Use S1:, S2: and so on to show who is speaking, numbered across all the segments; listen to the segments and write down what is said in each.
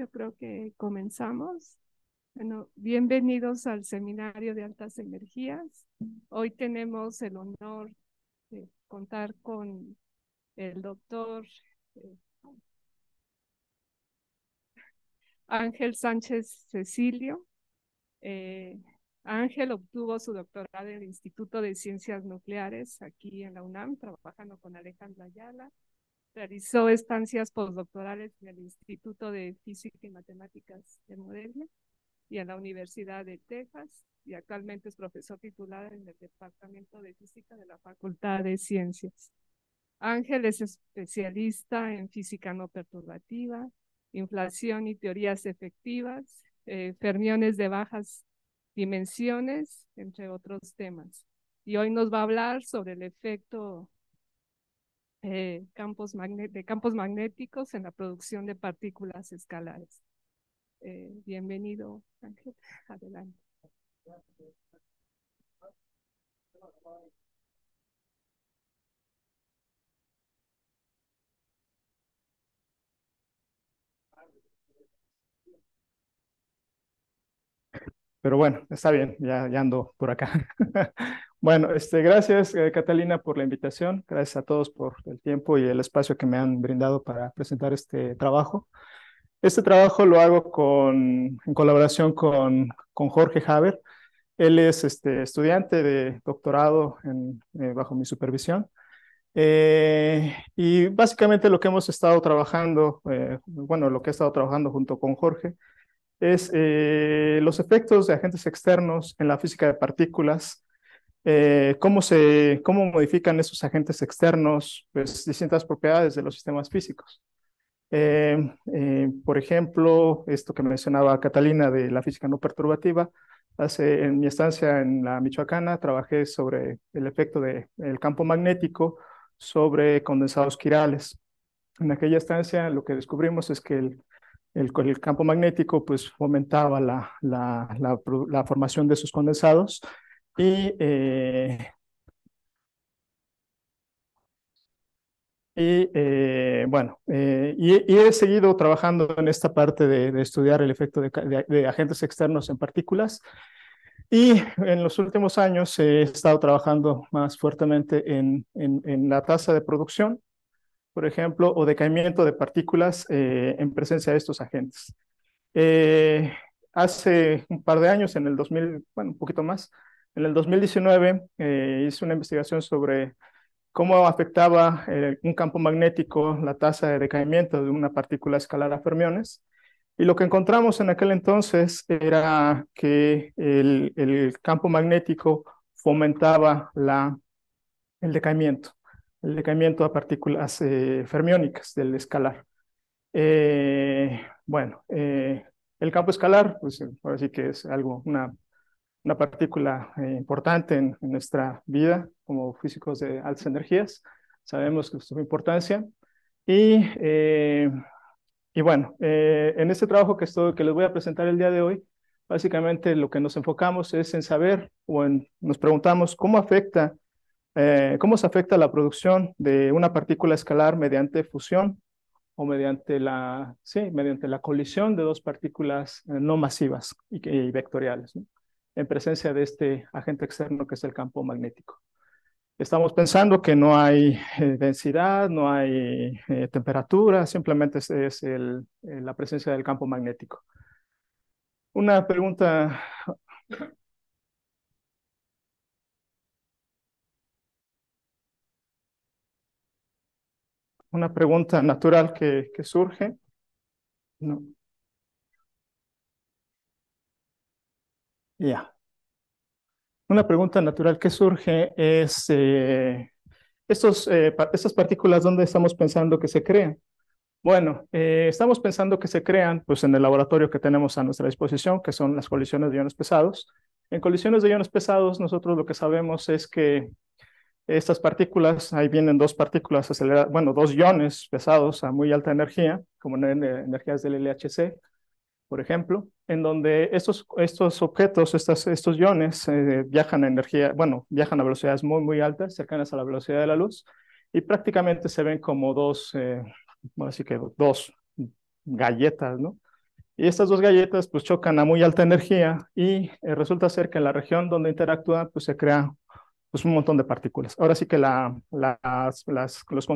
S1: Yo creo que comenzamos. Bueno, bienvenidos al Seminario de Altas Energías. Hoy tenemos el honor de contar con el doctor eh, Ángel Sánchez Cecilio. Eh, Ángel obtuvo su doctorado en el Instituto de Ciencias Nucleares aquí en la UNAM, trabajando con Alejandra Ayala Realizó estancias postdoctorales en el Instituto de Física y Matemáticas de Moderna y en la Universidad de Texas y actualmente es profesor titular en el Departamento de Física de la Facultad de Ciencias. Ángel es especialista en física no perturbativa, inflación y teorías efectivas, eh, fermiones de bajas dimensiones, entre otros temas. Y hoy nos va a hablar sobre el efecto campos de campos magnéticos en la producción de partículas escalares. Eh, bienvenido, Ángel. Adelante.
S2: Pero bueno, está bien, ya, ya ando por acá. bueno, este, gracias eh, Catalina por la invitación, gracias a todos por el tiempo y el espacio que me han brindado para presentar este trabajo. Este trabajo lo hago en colaboración con, Jorge Haber. Él es este, estudiante de doctorado eh, bajo mi supervisión. Eh, y básicamente lo que hemos estado trabajando, bueno, lo que he estado trabajando junto con Jorge, es eh, los efectos de agentes externos en la física de partículas, eh, cómo, se, cómo modifican esos agentes externos pues, distintas propiedades de los sistemas físicos. Eh, por ejemplo, esto que mencionaba Catalina de la física no perturbativa, hace, en mi estancia en la Michoacana trabajé sobre el efecto del el campo magnético sobre condensados quirales. En aquella estancia lo que descubrimos es que el, el, el campo magnético pues fomentaba la, la, la, formación de esos condensados y, eh, y eh, bueno, eh, y, he seguido trabajando en esta parte de, estudiar el efecto de, agentes externos en partículas. Y en los últimos años he estado trabajando más fuertemente en, en la tasa de producción por ejemplo, o decaimiento de partículas eh, en presencia de estos agentes. Eh, hace un par de años, en el 2000, bueno, un poquito más, en el 2019 eh, hice una investigación sobre cómo afectaba un campo magnético la tasa de decaimiento de una partícula escalar a fermiones. Y lo que encontramos en aquel entonces era que el, el campo magnético fomentaba la, el decaimiento el decaimiento a partículas eh, fermiónicas del escalar. Eh, bueno, eh, el campo escalar, pues ahora sí que es algo, una, una partícula importante en, nuestra vida como físicos de altas energías. Sabemos que es su importancia. Y, y bueno, en este trabajo que, estoy, que les voy a presentar el día de hoy, básicamente lo que nos enfocamos es en saber o en, nos preguntamos cómo afecta eh, ¿Cómo se afecta la producción de una partícula escalar mediante fusión o mediante la, sí, mediante la colisión de dos partículas eh, no masivas y, vectoriales en presencia de este agente externo que es el campo magnético? Estamos pensando que no hay eh, densidad, no hay temperatura, simplemente es, la presencia del campo magnético. Una pregunta una pregunta natural que, surge. Ya. Una pregunta natural que surge es, eh, estos, eh, estas partículas, ¿dónde estamos pensando que se crean? Bueno, eh, estamos pensando que se crean pues, en el laboratorio que tenemos a nuestra disposición, que son las colisiones de iones pesados. En colisiones de iones pesados, nosotros lo que sabemos es que estas partículas, ahí vienen dos partículas aceleradas, bueno, dos iones pesados a muy alta energía, como en energías del LHC, por ejemplo, en donde estos, estos objetos, estas, estos iones eh, viajan a energía, bueno, viajan a velocidades muy, muy altas, cercanas a la velocidad de la luz, y prácticamente se ven como dos, eh, así que dos galletas, ¿no? Y estas dos galletas pues chocan a muy alta energía y eh, resulta ser que en la región donde interactúan pues se crea pues un montón de partículas. Ahora sí que los,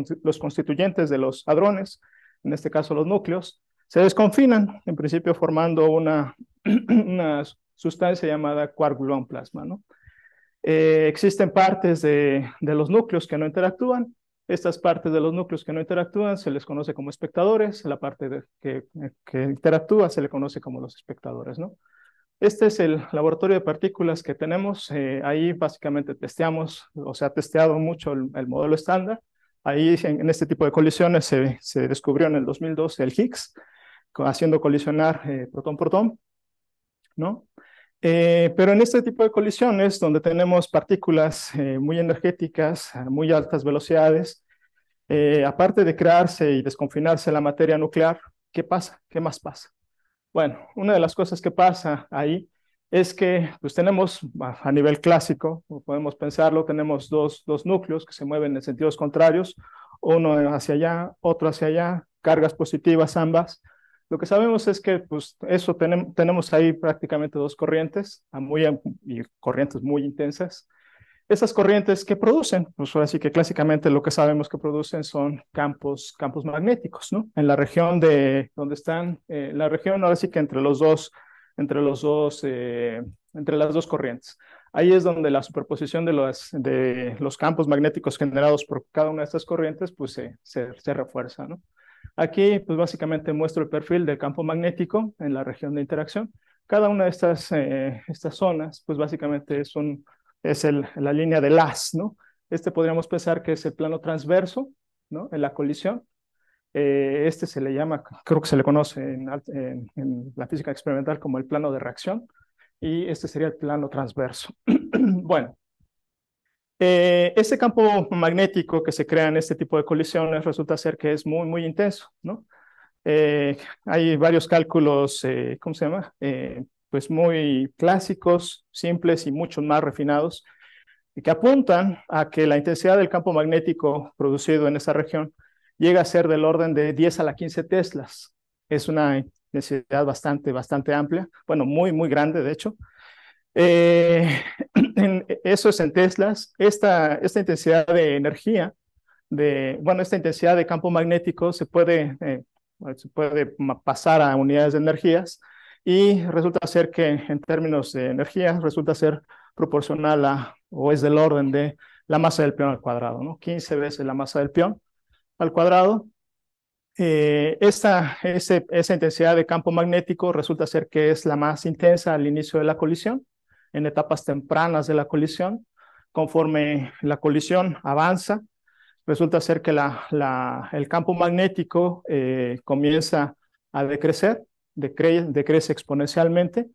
S2: constituyentes de los hadrones, en este caso los núcleos, se desconfinan, en principio formando una, sustancia llamada coagulón plasma. ¿no? Eh, existen partes de, los núcleos que no interactúan, estas partes de los núcleos que no interactúan se les conoce como espectadores, la parte que, que, interactúa se le conoce como los espectadores, ¿no? Este es el laboratorio de partículas que tenemos. Eh, ahí básicamente testeamos, o se ha testeado mucho el, modelo estándar. Ahí en, este tipo de colisiones se, descubrió en el 2012 el Higgs, haciendo colisionar protón-protón, eh, ¿no? Eh, pero en este tipo de colisiones, donde tenemos partículas muy energéticas, a muy altas velocidades, aparte de crearse y desconfinarse la materia nuclear, ¿qué pasa? ¿Qué más pasa? Bueno, una de las cosas que pasa ahí es que pues tenemos a nivel clásico, podemos pensarlo, tenemos dos, núcleos que se mueven en sentidos contrarios, uno hacia allá, otro hacia allá, cargas positivas ambas, lo que sabemos es que pues, eso tenemos, ahí prácticamente dos corrientes, muy, y corrientes muy intensas, estas corrientes que producen, pues ahora sí que clásicamente lo que sabemos que producen son campos, campos magnéticos, ¿no? En la región de donde están, eh, la región ahora sí que entre los dos, entre los dos, eh, entre las dos corrientes. Ahí es donde la superposición de los, de los campos magnéticos generados por cada una de estas corrientes, pues se, se, refuerza, ¿no? Aquí, pues básicamente muestro el perfil del campo magnético en la región de interacción. Cada una de estas, eh, estas zonas, pues básicamente son es la línea de las, ¿no? Este podríamos pensar que es el plano transverso, ¿no? En la colisión. Eh, este se le llama, creo que se le conoce en, la física experimental como el plano de reacción, y este sería el plano transverso. bueno, este campo magnético que se crea en este tipo de colisiones resulta ser que es muy, muy intenso, ¿no? Eh, hay varios cálculos, ¿cómo se llama? pues muy clásicos, simples y mucho más refinados, y que apuntan a que la intensidad del campo magnético producido en esa región llega a ser del orden de 10 a la 15 teslas. Es una intensidad bastante, bastante amplia, bueno, muy, muy grande, de hecho. Eh, en, eso es en teslas. Esta, esta intensidad de energía, de, bueno, esta intensidad de campo magnético se puede, eh, se puede pasar a unidades de energías y resulta ser que en términos de energía resulta ser proporcional a o es del orden de la masa del peón al cuadrado, ¿no? 15 veces la masa del peón al cuadrado. Eh, esta, esa intensidad de campo magnético resulta ser que es la más intensa al inicio de la colisión, en etapas tempranas de la colisión. Conforme la colisión avanza, resulta ser que la, la, el campo magnético eh, comienza a decrecer decrece, exponencialmente.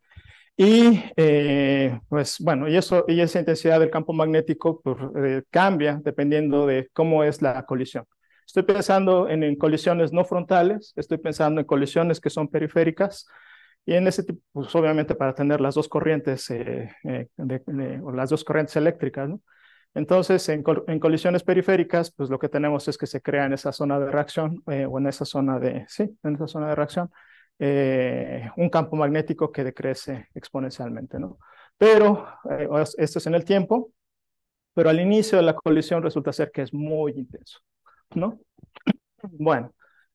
S2: Y eh, pues bueno, y, eso, y esa intensidad del campo magnético pues, eh, cambia dependiendo de cómo es la colisión. Estoy pensando en, colisiones no frontales, estoy pensando en colisiones que son periféricas, y en ese tipo, pues obviamente para tener las dos corrientes eh, las dos corrientes eléctricas, Entonces, en, colisiones periféricas, pues lo que tenemos es que se crea en esa zona de reacción o en esa zona de, sí, en esa zona de reacción, eh, un campo magnético que decrece exponencialmente. ¿no? Pero eh, esto es en el tiempo, pero al inicio de la colisión resulta ser que es muy intenso. ¿no? Bueno,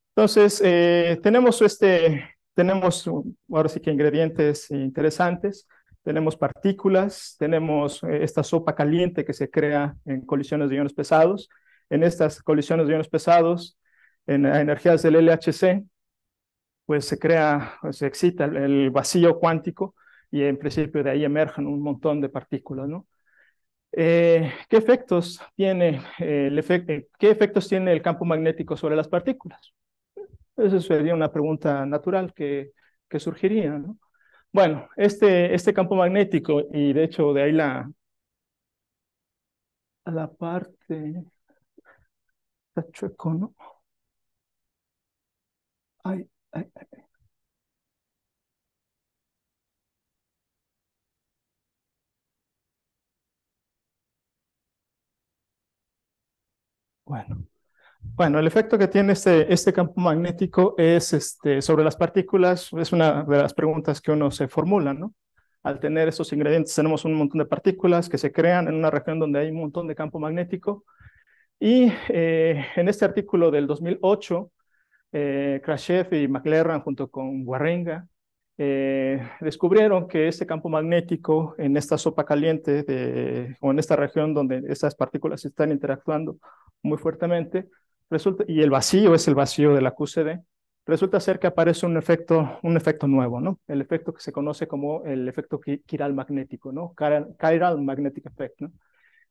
S2: entonces eh, tenemos, este, tenemos ahora sí que ingredientes interesantes. Tenemos partículas, tenemos esta sopa caliente que se crea en colisiones de iones pesados. En estas colisiones de iones pesados, en energías del LHC, pues se crea, pues, se excita el, vacío cuántico y en principio de ahí emergen un montón de partículas, ¿no? Eh, ¿qué, efectos tiene eh, el eh, ¿Qué efectos tiene el campo magnético sobre las partículas? Esa sería una pregunta natural que, que surgiría. ¿no? Bueno, este, este campo magnético, y de hecho de ahí la, la parte... Está ¿no? Ay, bueno. Bueno, el efecto que tiene este, este campo magnético es este, sobre las partículas, es una de las preguntas que uno se formula, ¿no? Al tener estos ingredientes tenemos un montón de partículas que se crean en una región donde hay un montón de campo magnético. Y eh, en este artículo del 2008, eh, y McLaren junto con Warrenga eh, descubrieron que este campo magnético en esta sopa caliente o en esta región donde estas partículas están interactuando muy fuertemente, resulta, y el vacío es el vacío de la QCD, resulta ser que aparece un efecto, un efecto nuevo, ¿no? El efecto que se conoce como el efecto quiral magnético, ¿no? Chiral, magnetic effect, ¿no?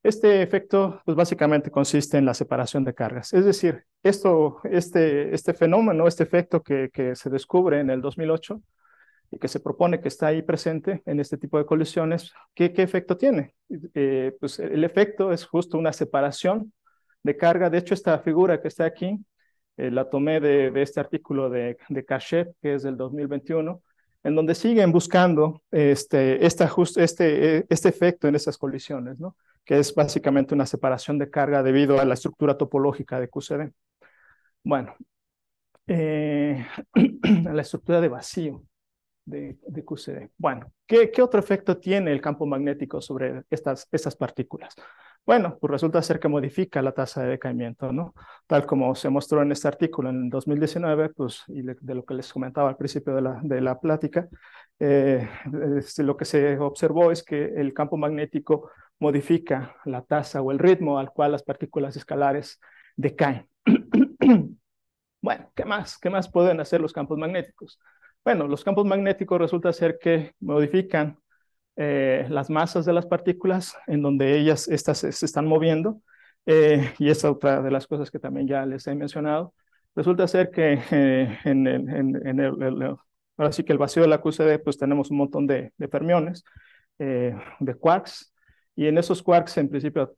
S2: Este efecto, pues básicamente consiste en la separación de cargas. Es decir, esto, este, este fenómeno, este efecto que, se descubre en el 2008 y que se propone que está ahí presente en este tipo de colisiones, ¿qué, efecto tiene? Eh, pues el efecto es justo una separación de carga. De hecho, esta figura que está aquí, eh, la tomé de, este artículo de, de Cachet, que es del 2021, en donde siguen buscando este, este, e, este, efecto en esas colisiones, que es básicamente una separación de carga debido a la estructura topológica de QCD. Bueno, eh, la estructura de vacío de, QCD. Bueno, ¿qué, ¿qué, otro efecto tiene el campo magnético sobre estas, estas partículas? Bueno, pues resulta ser que modifica la tasa de decaimiento, ¿no? Tal como se mostró en este artículo en 2019, pues, y de lo que les comentaba al principio de la, de la plática, eh, este, lo que se observó es que el campo magnético modifica la tasa o el ritmo al cual las partículas escalares decaen. bueno, ¿qué más? ¿Qué más pueden hacer los campos magnéticos? Bueno, los campos magnéticos resulta ser que modifican eh, las masas de las partículas en donde ellas estas, se están moviendo. Eh, y esta otra de las cosas que también ya les he mencionado. Resulta ser que eh, en, el, que el vacío de la QCD, pues tenemos un montón de, de fermiones, de quarks, y en esos quarks en principio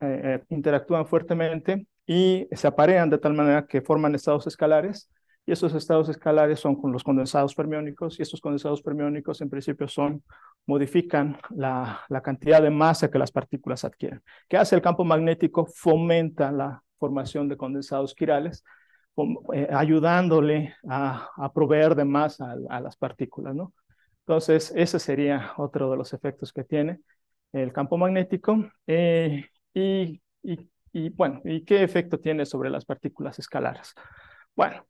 S2: interactúan fuertemente y se aparean de tal manera que forman estados escalares y esos estados escalares son con los condensados fermiónicos y estos condensados fermiónicos en principio son modifican la, la, cantidad de masa que las partículas adquieren. ¿Qué hace el campo magnético? Fomenta la formación de condensados quirales, eh, ayudándole a, proveer de masa a, las partículas. ¿no? Entonces, ese sería otro de los efectos que tiene el campo magnético. Eh, y, y, y bueno, ¿y qué efecto tiene sobre las partículas escalares? Bueno,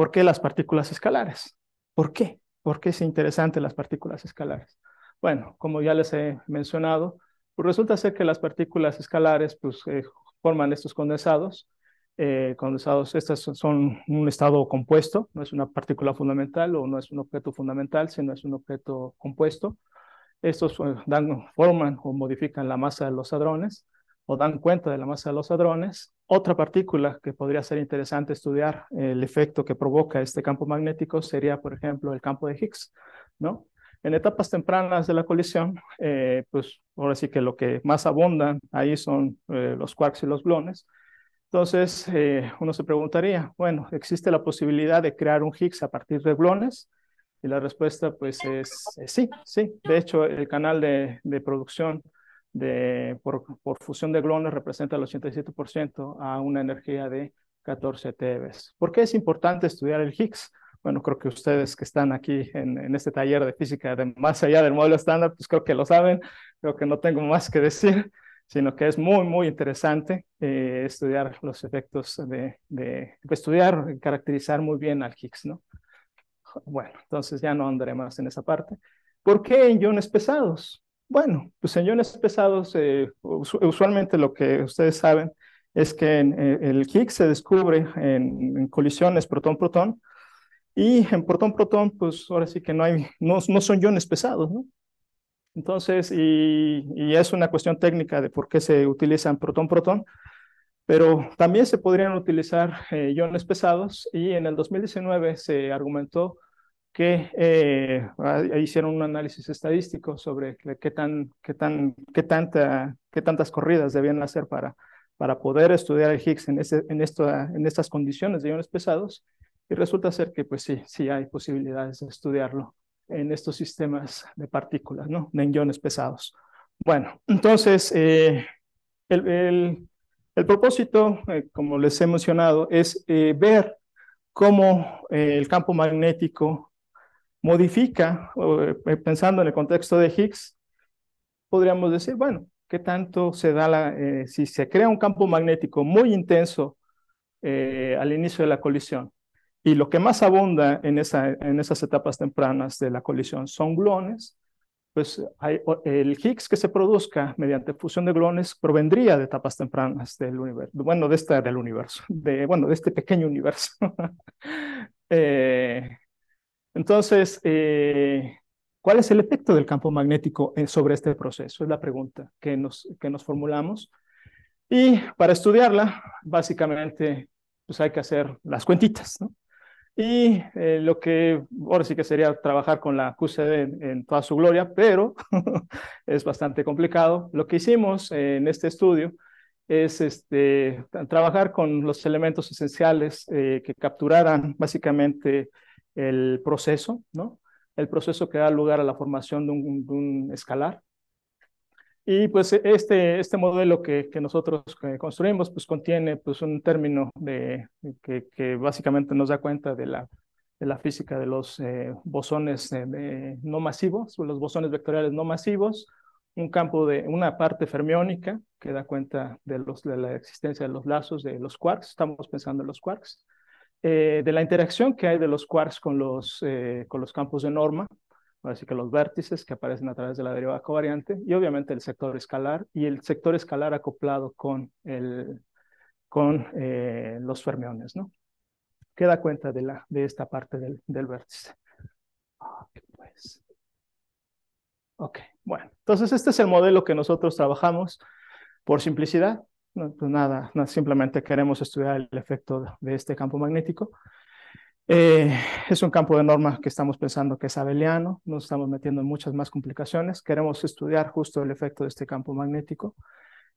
S2: ¿Por qué las partículas escalares? ¿Por qué? ¿Por qué es interesante las partículas escalares? Bueno, como ya les he mencionado, pues resulta ser que las partículas escalares pues, eh, forman estos condensados. Eh, condensados, estas son un estado compuesto, no es una partícula fundamental o no es un objeto fundamental, sino es un objeto compuesto. Estos eh, dan, forman o modifican la masa de los hadrones o dan cuenta de la masa de los hadrones. Otra partícula que podría ser interesante estudiar el efecto que provoca este campo magnético sería, por ejemplo, el campo de Higgs, ¿no? En etapas tempranas de la colisión, eh, pues ahora sí que lo que más abundan ahí son eh, los quarks y los glones. Entonces, eh, uno se preguntaría, bueno, ¿existe la posibilidad de crear un Higgs a partir de glones? Y la respuesta, pues, es sí, sí. De hecho, el canal de producción de, por, fusión de glones representa el 87% a una energía de 14 TeV. ¿Por qué es importante estudiar el Higgs? Bueno, creo que ustedes que están aquí en, este taller de física de más allá del modelo estándar, pues creo que lo saben, creo que no tengo más que decir, sino que es muy, muy interesante eh, estudiar los efectos de, de, estudiar, caracterizar muy bien al Higgs, ¿no? Bueno, entonces ya no andaré más en esa parte. ¿Por qué en iones pesados? Bueno, pues iones pesados, eh, usualmente lo que ustedes saben es que eh, el Higgs se descubre en, colisiones protón-protón y en protón-protón, pues ahora sí que no, hay, no, son iones pesados, ¿no? Entonces, y, es una cuestión técnica de por qué se utilizan protón-protón, pero también se podrían utilizar iones eh, pesados y en el 2019 se argumentó que eh, ah, hicieron un análisis estadístico sobre qué, tan, qué, tan, qué, tanta, qué tantas corridas debían hacer para, para poder estudiar el Higgs en, en, en estas condiciones de iones pesados. Y resulta ser que, pues sí, sí hay posibilidades de estudiarlo en estos sistemas de partículas, ¿no? En iones pesados. Bueno, entonces, eh, el, propósito, eh, como les he mencionado, es ver cómo el campo magnético modifica, eh, pensando en el contexto de Higgs, podríamos decir, bueno, ¿qué tanto se da la, eh, si se crea un campo magnético muy intenso eh, al inicio de la colisión? Y lo que más abunda en, esa, en esas etapas tempranas de la colisión son gluones, pues hay, el Higgs que se produzca mediante fusión de gluones provendría de etapas tempranas del universo, bueno, de esta del universo, de, bueno, de este pequeño universo. eh, entonces, eh, ¿cuál es el efecto del campo magnético eh, sobre este proceso? Es la pregunta que nos, que nos formulamos. Y para estudiarla, básicamente, pues hay que hacer las cuentitas, ¿no? Y eh, lo que ahora sí que sería trabajar con la QCD en, toda su gloria, pero es bastante complicado. Lo que hicimos en este estudio es este, trabajar con los elementos esenciales que capturaran básicamente el proceso, ¿no? El proceso que da lugar a la formación de un, escalar. Y pues este, este modelo que, nosotros construimos pues contiene pues un término de, que, básicamente nos da cuenta de la, de la física de los eh, bosones no masivos, los bosones vectoriales no masivos, un campo de una parte fermiónica que da cuenta de, los, de la existencia de los lazos de los quarks, estamos pensando en los quarks, eh, de la interacción que hay de los quarks con los, eh, con los campos de norma, así que los vértices que aparecen a través de la derivada covariante, y obviamente el sector escalar, y el sector escalar acoplado con, el, con eh, los fermiones, ¿no? queda da cuenta de, la, de esta parte del, vértice.
S1: Ah, pues.
S2: ok, bueno, entonces este es el modelo que nosotros trabajamos por simplicidad, pues nada, simplemente queremos estudiar el efecto de este campo magnético. Eh, es un campo de norma que estamos pensando que es abeliano, nos estamos metiendo en muchas más complicaciones. Queremos estudiar justo el efecto de este campo magnético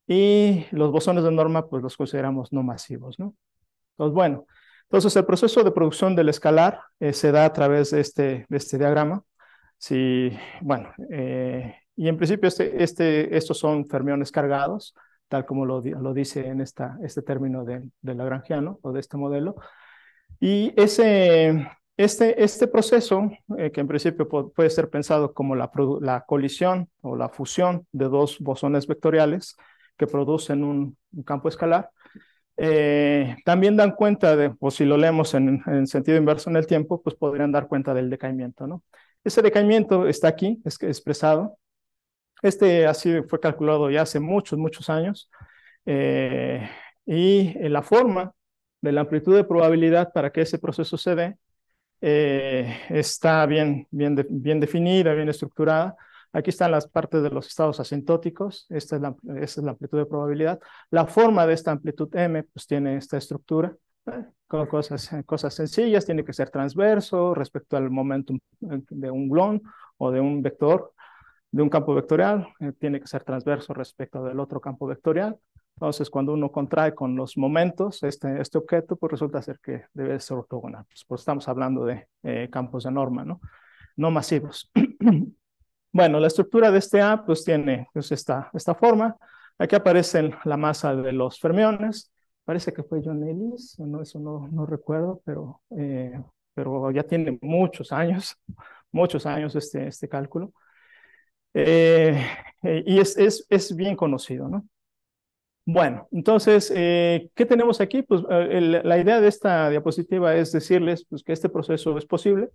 S2: y los bosones de norma pues los consideramos no masivos, ¿no? Entonces, pues bueno, entonces el proceso de producción del escalar eh, se da a través de este, este diagrama. Si, bueno, eh, y en principio este, este, estos son fermiones cargados, tal como lo, lo dice en esta, este término de, Lagrangiano o de este modelo. Y ese, este, este proceso, eh, que en principio puede ser pensado como la, colisión o la fusión de dos bosones vectoriales que producen un, campo escalar, eh, también dan cuenta de, o si lo leemos en, en, sentido inverso en el tiempo, pues podrían dar cuenta del decaimiento, ¿no? Ese decaimiento está aquí, es expresado, este así fue calculado ya hace muchos, muchos años. Eh, y eh, la forma de la amplitud de probabilidad para que ese proceso se dé eh, está bien, bien, definida, bien estructurada. Aquí están las partes de los estados asintóticos, esta es, la, amplitud de probabilidad. La forma de esta amplitud M pues tiene esta estructura, con cosas, cosas sencillas, tiene que ser transverso respecto al momento de un glón o de un vector de un campo vectorial, eh, tiene que ser transverso respecto del otro campo vectorial. Entonces, cuando uno contrae con los momentos este, este objeto, pues resulta ser que debe ser ortogonal. Pues, pues estamos hablando de eh, campos de norma, ¿no? No masivos. bueno, la estructura de este A, pues tiene pues, esta, esta forma. Aquí aparecen la masa de los fermiones. Parece que fue John Ellis, no, eso no, no recuerdo, pero, eh, pero ya tiene muchos años, muchos años este, este cálculo. Eh, eh, y es, bien conocido, ¿no? Bueno, entonces, eh, ¿qué tenemos aquí? Pues la idea de esta diapositiva es decirles pues, que este proceso es posible,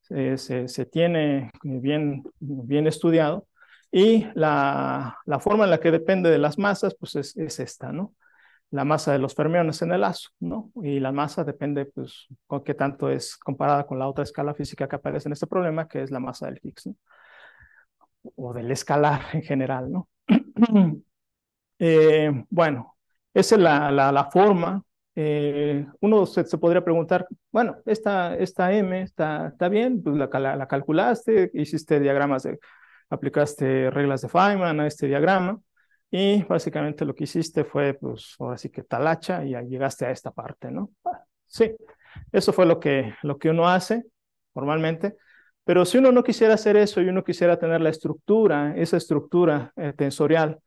S2: se, tiene bien, bien estudiado, y la, forma en la que depende de las masas, pues es, es esta, ¿no? la masa de los fermiones en el lazo, ¿no? Y la masa depende, pues, con qué tanto es comparada con la otra escala física que aparece en este problema, que es la masa del Higgs, ¿no? o del escalar en general, ¿no? Eh, bueno, esa es la, la, la forma. Eh, uno se, podría preguntar, bueno, esta, esta M está, está bien, pues la, la, calculaste, hiciste diagramas, aplicaste reglas de Feynman a este diagrama y básicamente lo que hiciste fue, pues ahora sí que talacha y llegaste a esta parte, ¿no? Ah, sí, eso fue lo que, lo que uno hace normalmente. Pero si uno no quisiera hacer eso y uno quisiera tener la estructura, esa estructura eh, tensorial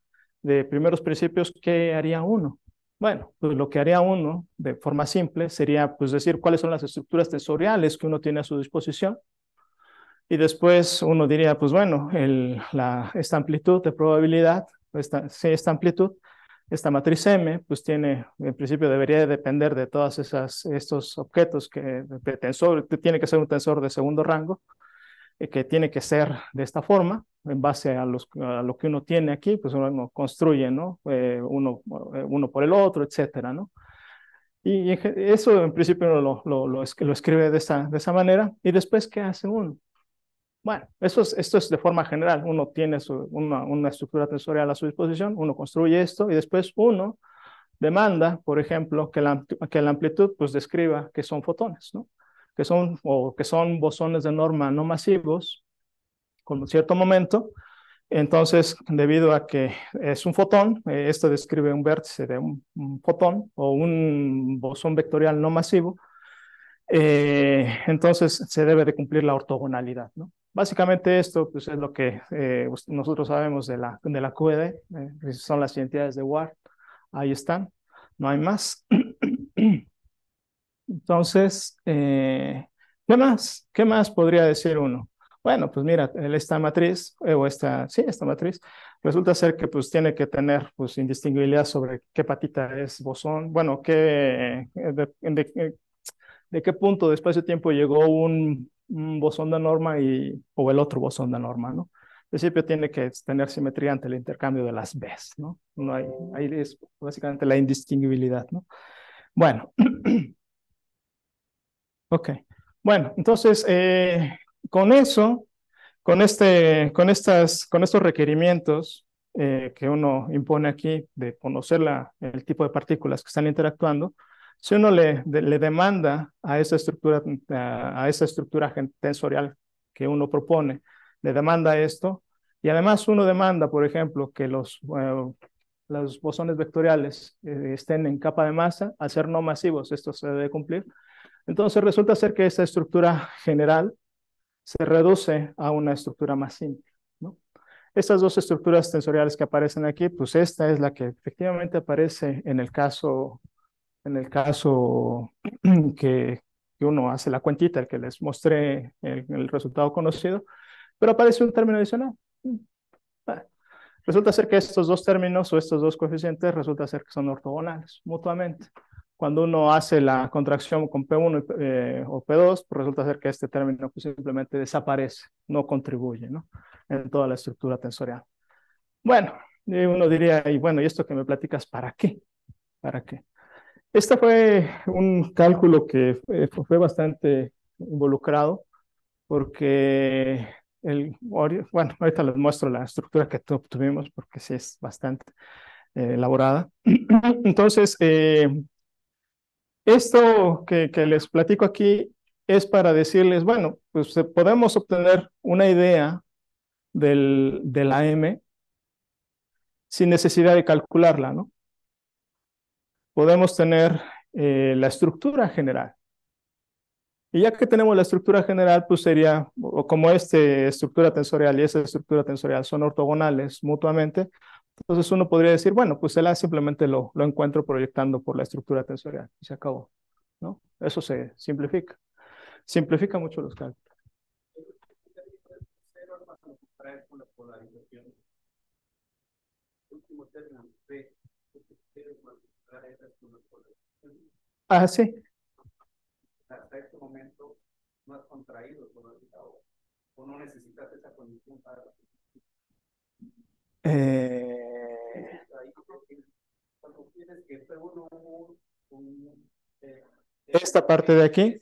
S2: de primeros principios, ¿qué haría uno? Bueno, pues lo que haría uno de forma simple sería pues decir cuáles son las estructuras tensoriales que uno tiene a su disposición. Y después uno diría, pues bueno, el, la, esta amplitud de probabilidad, esta, esta amplitud, esta matriz M, pues tiene, en principio debería depender de todos estos objetos que de tensor, tiene que ser un tensor de segundo rango. Eh, que tiene que ser de esta forma, en base a, los, lo que uno tiene aquí, pues uno construye, ¿no? Eh, uno, eh, uno por el otro, etcétera, ¿no? Y, eso en principio lo, lo, lo, escribe de esa, de esa manera. ¿Y después qué hace uno? Bueno, eso es, esto es de forma general. Uno tiene una, una estructura tensorial a su disposición, uno construye esto y después uno demanda, por ejemplo, que la, que la amplitud pues describa que son fotones, ¿no? que son, o que son bosones de norma no masivos, con cierto momento. Entonces, debido a que es un fotón, eh, esto describe un vértice de un, fotón o un bosón vectorial no masivo, eh, entonces se debe de cumplir la ortogonalidad. ¿no? Básicamente esto pues, es lo que eh, nosotros sabemos de la, de la QED, son las identidades de Ward, ahí están, no hay más. Entonces, eh, ¿qué más? ¿Qué más podría decir uno? Bueno, pues mira, esta matriz, eh, o esta, sí, esta matriz, resulta ser que pues tiene que tener pues indistinguibilidad sobre qué patita es bosón, bueno, qué, eh, de, qué punto de espacio-tiempo llegó un, un, bosón de norma y, o el otro bosón de norma, ¿no? En principio tiene que tener simetría ante el intercambio de las Bs, ¿no? no hay, ahí es básicamente la indistinguibilidad, ¿no? Bueno, Ok. Bueno, entonces, eh, con eso, con, este, con, estas, con estos requerimientos eh, que uno impone aquí de conocer la, el tipo de partículas que están interactuando, si uno le, le demanda a esa estructura, a esa estructura tensorial que uno propone, le demanda esto, y además uno demanda, por ejemplo, que los, eh, los bosones vectoriales estén en capa de masa, al ser no masivos, esto se debe cumplir, entonces resulta ser que esta estructura general se reduce a una estructura más simple. Estas dos estructuras tensoriales que aparecen aquí, pues esta es la que efectivamente aparece en el caso, en el caso que, uno hace la cuentita, el que les mostré el, el resultado conocido, pero aparece un término adicional. resulta ser que estos dos términos o estos dos coeficientes resulta ser que son ortogonales mutuamente. Cuando uno hace la contracción con P1 eh, o P2, pues resulta ser que este término pues, simplemente desaparece, no contribuye ¿no? en toda la estructura tensorial. Bueno, uno diría, y bueno, ¿y esto que me platicas, para qué? ¿Para qué? Este fue un cálculo que fue, bastante involucrado porque el, bueno, ahorita les muestro la estructura que obtuvimos porque sí es bastante eh, elaborada. Entonces, eh, esto que, les platico aquí es para decirles, bueno, pues eh, podemos obtener una idea del, la M sin necesidad de calcularla, ¿no? Podemos tener eh, la estructura general. Y ya que tenemos la estructura general, pues sería, o como este estructura tensorial y esa estructura tensorial son ortogonales mutuamente, entonces uno podría decir, bueno, pues el A simplemente lo, lo encuentro proyectando por la estructura tensorial y se acabó. ¿no? Eso se simplifica. Simplifica mucho los cálculos. Ah, sí. Hasta
S1: este momento no has contraído o no necesitas esa condición para
S2: eh, esta parte de aquí.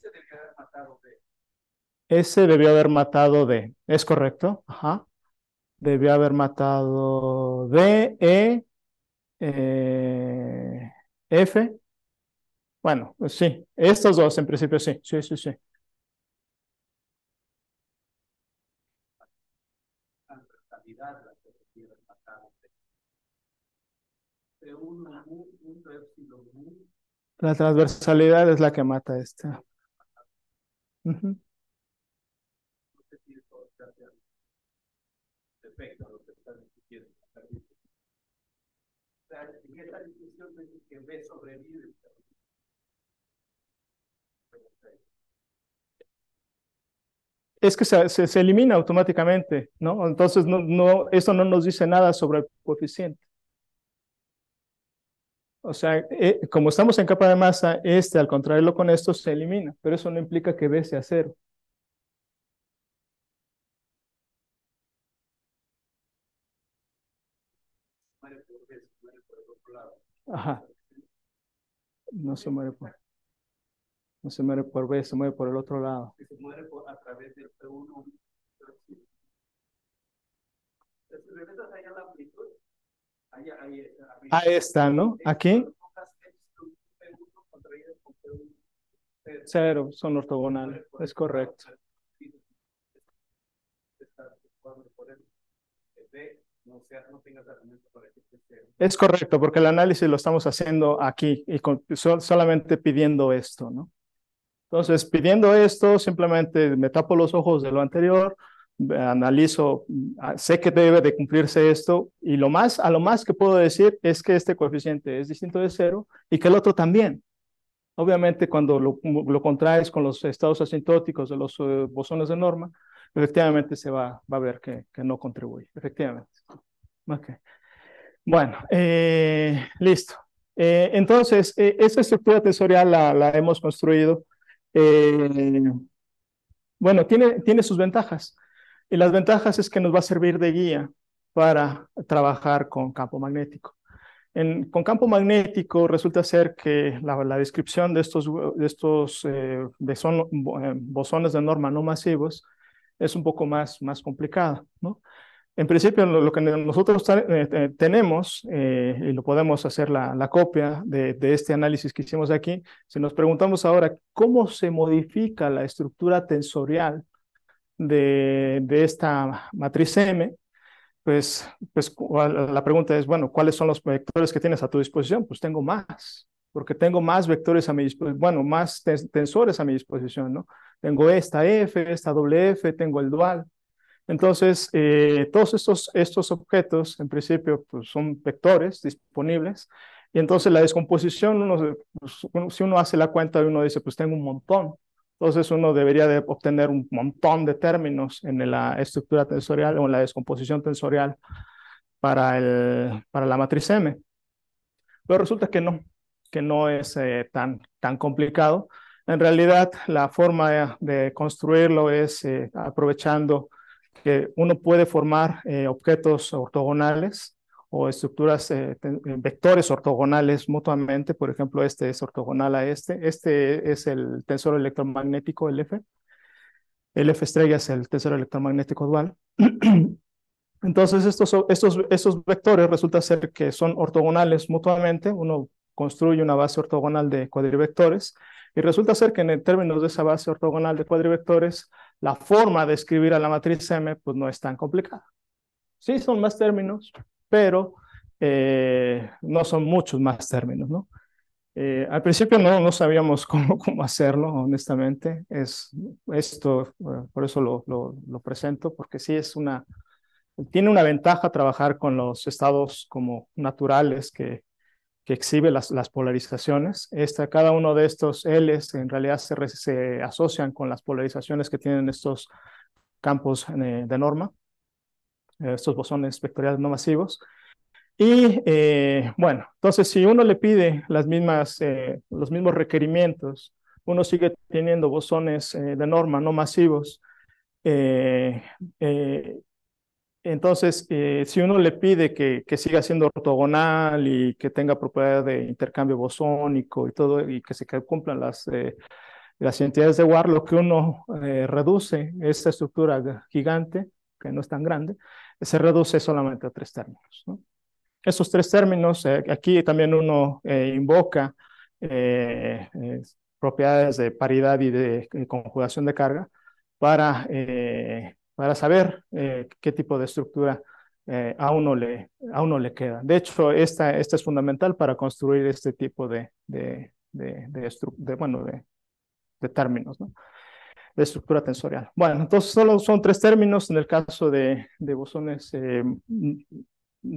S2: Ese debió haber matado D ¿Es correcto? Debió haber matado D, E, eh, F. Bueno, pues sí. Estos dos en principio sí. Sí, sí, sí. La transversalidad es la que mata esta. Es que se, se elimina automáticamente, ¿no? Entonces, no, no, eso no nos dice nada sobre el coeficiente. O sea, eh, como estamos en capa de masa, este al contraerlo con esto se elimina, pero eso no implica que B sea cero. Ajá. No se muere por. No se muere por B, se muere por el otro lado.
S1: Se muere por, a través del P1. Si allá la amplitud, eh, ahí está, ¿no? Eh, aquí.
S2: Cero, son ortogonales, es correcto. Es correcto, porque el análisis lo estamos haciendo aquí y solamente pidiendo esto, ¿no? Entonces, pidiendo esto, simplemente me tapo los ojos de lo anterior, analizo, ah, sé que debe de cumplirse esto y lo más, a lo más que puedo decir es que este coeficiente es distinto de cero y que el otro también. Obviamente cuando lo, contraes con los estados asintóticos de los eh, bosones de norma, efectivamente se va, va a ver que, no contribuye, efectivamente. Bueno, eh, listo. Eh, entonces, esta estructura tensorial la, la hemos construido bueno, tiene, tiene sus ventajas. Y las ventajas es que nos va a servir de guía para trabajar con campo magnético. En, con campo magnético resulta ser que la, descripción de estos, de estos de eh, son, eh, bosones de norma no masivos es un poco más, más complicada. ¿no? En principio, lo, que nosotros eh, tenemos, y lo podemos hacer la, la copia de, de, este análisis que hicimos aquí, si nos preguntamos ahora cómo se modifica la estructura tensorial de, esta matriz M, pues, pues la pregunta es, bueno, ¿cuáles son los vectores que tienes a tu disposición? Pues tengo más, porque tengo más vectores a mi disposición, bueno, más tensores a mi disposición, ¿no? Tengo esta F, esta doble F, tengo el dual. Entonces, eh, todos estos, estos objetos, en principio, pues son vectores disponibles. Y entonces la descomposición, uno, pues, si uno hace la cuenta, uno dice, pues tengo un montón. Entonces uno debería de obtener un montón de términos en la estructura tensorial o en la descomposición tensorial para, para la matriz M. Pero resulta que no, que no es eh, tan, tan complicado. En realidad, la forma de, construirlo es eh, aprovechando que uno puede formar eh, objetos ortogonales o estructuras, eh, eh, vectores ortogonales mutuamente, por ejemplo, este es ortogonal a este, este es el tensor electromagnético, el F, el F estrella es el tensor electromagnético dual. Entonces, estos, estos, estos vectores resulta ser que son ortogonales mutuamente, uno construye una base ortogonal de cuadrivectores, y resulta ser que en términos de esa base ortogonal de cuadrivectores, la forma de escribir a la matriz M pues, no es tan complicada. Sí, son más términos, pero eh, no son muchos más términos, ¿no? Eh, al principio no, no sabíamos cómo, cómo hacerlo, honestamente. Es esto, por eso lo, presento, porque sí es una, tiene una ventaja trabajar con los estados como naturales que, que exhibe las, las polarizaciones. Este, cada uno de estos Ls en realidad se, se asocian con las polarizaciones que tienen estos campos eh, de norma. Eh, estos bosones vectoriales no masivos. Y eh, bueno, entonces si uno le pide las mismas, eh, los mismos requerimientos, uno sigue teniendo bosones de norma no masivos. entonces, si uno le pide que, que, siga siendo ortogonal y que tenga propiedad de intercambio bosónico y todo, y que se cumplan las, las entidades de War, lo que uno reduce es esta estructura gigante, que no es tan grande, se reduce solamente a tres términos. ¿no? Esos tres términos, eh, aquí también uno eh, invoca eh, propiedades de paridad y de, conjugación de carga para, para saber qué tipo de estructura a, uno le, a uno le queda. De hecho, esta, esta es fundamental para construir este tipo de, de, términos. ¿no? de estructura tensorial. Bueno, entonces solo son tres términos en el caso de, bosones, de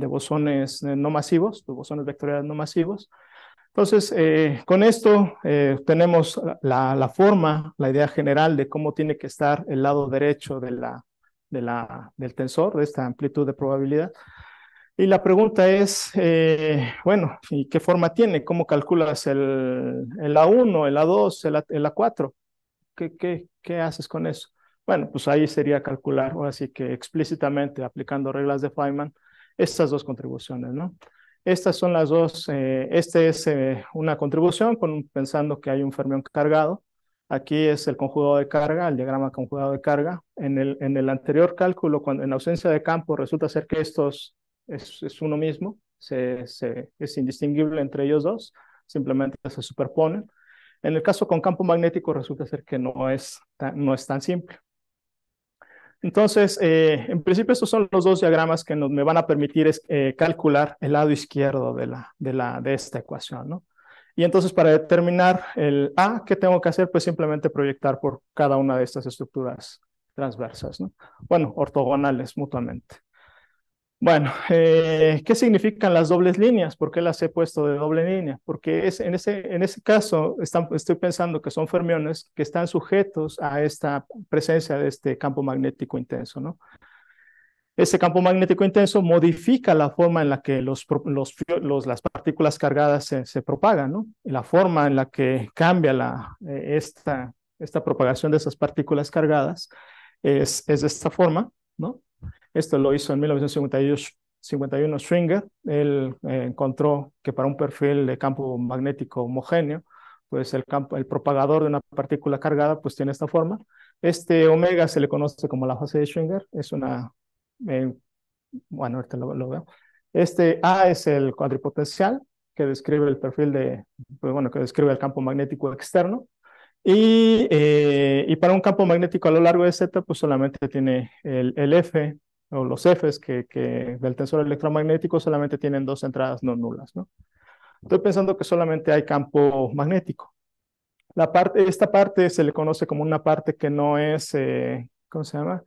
S2: bosones eh, eh, no masivos, de bosones vectoriales no masivos. Entonces, eh, con esto tenemos la, forma, la idea general de cómo tiene que estar el lado derecho de la, de la, del tensor, de esta amplitud de probabilidad. Y la pregunta es, bueno, ¿y qué forma tiene? ¿Cómo calculas el, A1, el A2, el, A, 4 ¿Qué, qué, ¿Qué haces con eso? Bueno, pues ahí sería calcular, o así que explícitamente aplicando reglas de Feynman, estas dos contribuciones, ¿no? Estas son las dos, eh, este es eh, una contribución con, pensando que hay un fermión cargado, aquí es el conjugado de carga, el diagrama conjugado de carga, en el, en el anterior cálculo, cuando, en ausencia de campo, resulta ser que estos es, uno mismo, se, es indistinguible entre ellos dos, simplemente se superponen, en el caso con campo magnético resulta ser que no es tan, no es tan simple. Entonces, eh, en principio estos son los dos diagramas que me van a permitir eh, calcular el lado izquierdo de, la, de, la, de esta ecuación. Y entonces para determinar el A, ¿qué tengo que hacer? Pues simplemente proyectar por cada una de estas estructuras transversas, ¿no? bueno, ortogonales mutuamente. Bueno, eh, ¿qué significan las dobles líneas? ¿Por qué las he puesto de doble línea? Porque es, en, ese, en ese caso estoy pensando que son fermiones que están sujetos a esta presencia de este campo magnético intenso, ¿no? Ese campo magnético intenso modifica la forma en la que las partículas cargadas se, propagan, ¿no? la forma en la que cambia eh, esta, propagación de esas partículas cargadas es, es de esta forma, ¿no? Esto lo hizo en 1951 Schwinger. Él eh, encontró que para un perfil de campo magnético homogéneo, pues el, campo, el propagador de una partícula cargada pues tiene esta forma. Este omega se le conoce como la fase de Schwinger. Es una... Eh, bueno, ahorita lo, veo. Este A es el cuadripotencial que describe el perfil de, pues bueno, que describe el campo magnético externo. Y, eh, y, para un campo magnético a lo largo de Z, pues solamente tiene el, el F o los Fs que, del tensor electromagnético solamente tienen dos entradas no nulas. ¿no? Estoy pensando que solamente hay campo magnético. La parte, esta parte se le conoce como una parte que no es, eh, ¿cómo se llama?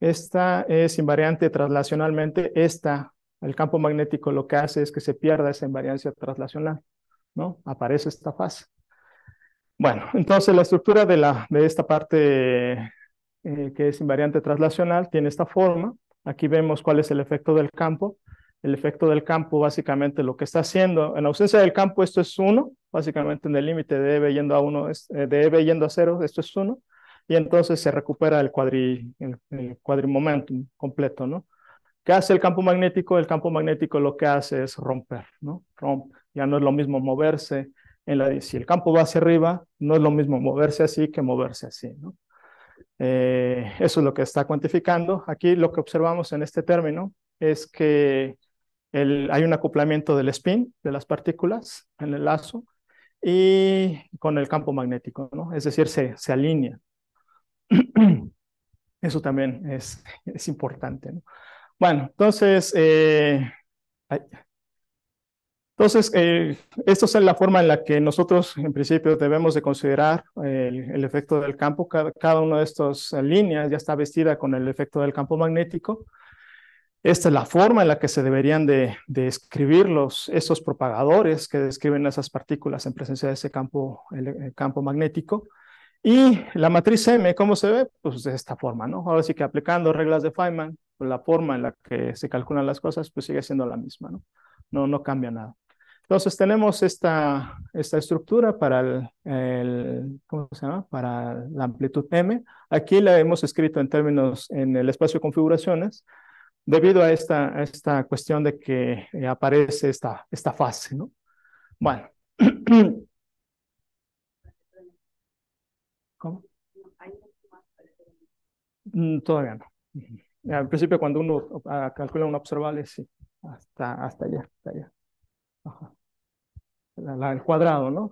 S2: Esta es invariante traslacionalmente. Esta, el campo magnético lo que hace es que se pierda esa invariancia traslacional, ¿no? Aparece esta fase. Bueno, entonces la estructura de, la, de esta parte eh, que es invariante traslacional tiene esta forma. Aquí vemos cuál es el efecto del campo. El efecto del campo básicamente lo que está haciendo, en ausencia del campo esto es 1, básicamente en el límite de EB yendo a 1, eh, de e yendo a 0, esto es 1, y entonces se recupera el, cuadrimomentum completo, ¿no? ¿Qué hace el campo magnético? El campo magnético lo que hace es romper, ¿no? Rompe. Ya no es lo mismo moverse en la... Si el campo va hacia arriba, no es lo mismo moverse así que moverse así, ¿no? Eh, eso es lo que está cuantificando. Aquí lo que observamos en este término es que el, hay un acoplamiento del spin de las partículas en el lazo y con el campo magnético, ¿no? Es decir, se, se alinea. Eso también es, es importante, ¿no? Bueno, entonces, eh, entonces, eh, esta es la forma en la que nosotros, en principio, debemos de considerar eh, el, efecto del campo. Cada, una de estas líneas ya está vestida con el efecto del campo magnético. Esta es la forma en la que se deberían de, de escribir los, esos propagadores que describen esas partículas en presencia de ese campo, el, campo magnético. Y la matriz M, ¿cómo se ve? Pues de esta forma, ¿no? Ahora sí que aplicando reglas de Feynman, pues la forma en la que se calculan las cosas, pues sigue siendo la misma, ¿no? No, no cambia nada. Entonces tenemos esta, esta estructura para, el, se llama? para la amplitud M. Aquí la hemos escrito en términos en el espacio de configuraciones, debido a esta, esta cuestión de que aparece esta, esta fase. ¿no? Bueno. ¿Cómo? Mm, todavía no. Al principio cuando uno ah, calcula un observable, sí, hasta, hasta allá, hasta allá la, el cuadrado, ¿no?